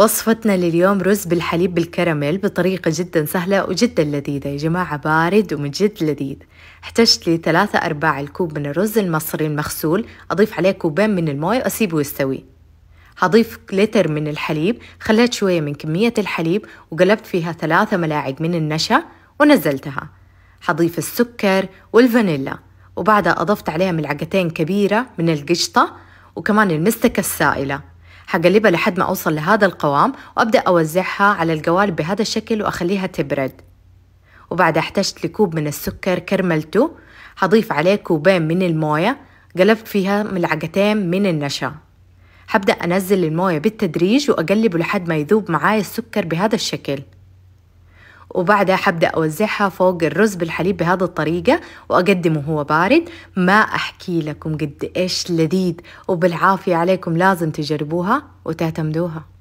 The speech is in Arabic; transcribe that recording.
وصفتنا لليوم رز بالحليب بالكراميل بطريقة جدا سهلة وجدا لذيذة يا جماعة بارد ومن جد لذيذ احتجت لي ثلاثة أرباع الكوب من الرز المصري المغسول أضيف عليه كوبين من الماء وأسيبه يستوي هضيف لتر من الحليب خليت شوية من كمية الحليب وقلبت فيها ثلاثة ملاعق من النشا ونزلتها هضيف السكر والفانيلا وبعدها أضفت عليها ملعقتين كبيرة من القشطة وكمان المستكة السائلة حقلبها لحد ما أوصل لهذا القوام وأبدأ أوزعها على القوالب بهذا الشكل وأخليها تبرد وبعد احتجت لكوب من السكر كرملته حضيف عليه كوبين من الموية قلبت فيها ملعقتين من النشا حبدأ أنزل الموية بالتدريج وأقلبه لحد ما يذوب معاي السكر بهذا الشكل وبعدها حبدأ أوزعها فوق الرز بالحليب بهذه الطريقة وأقدمه هو بارد ما أحكي لكم قد إيش لذيذ وبالعافية عليكم لازم تجربوها وتعتمدوها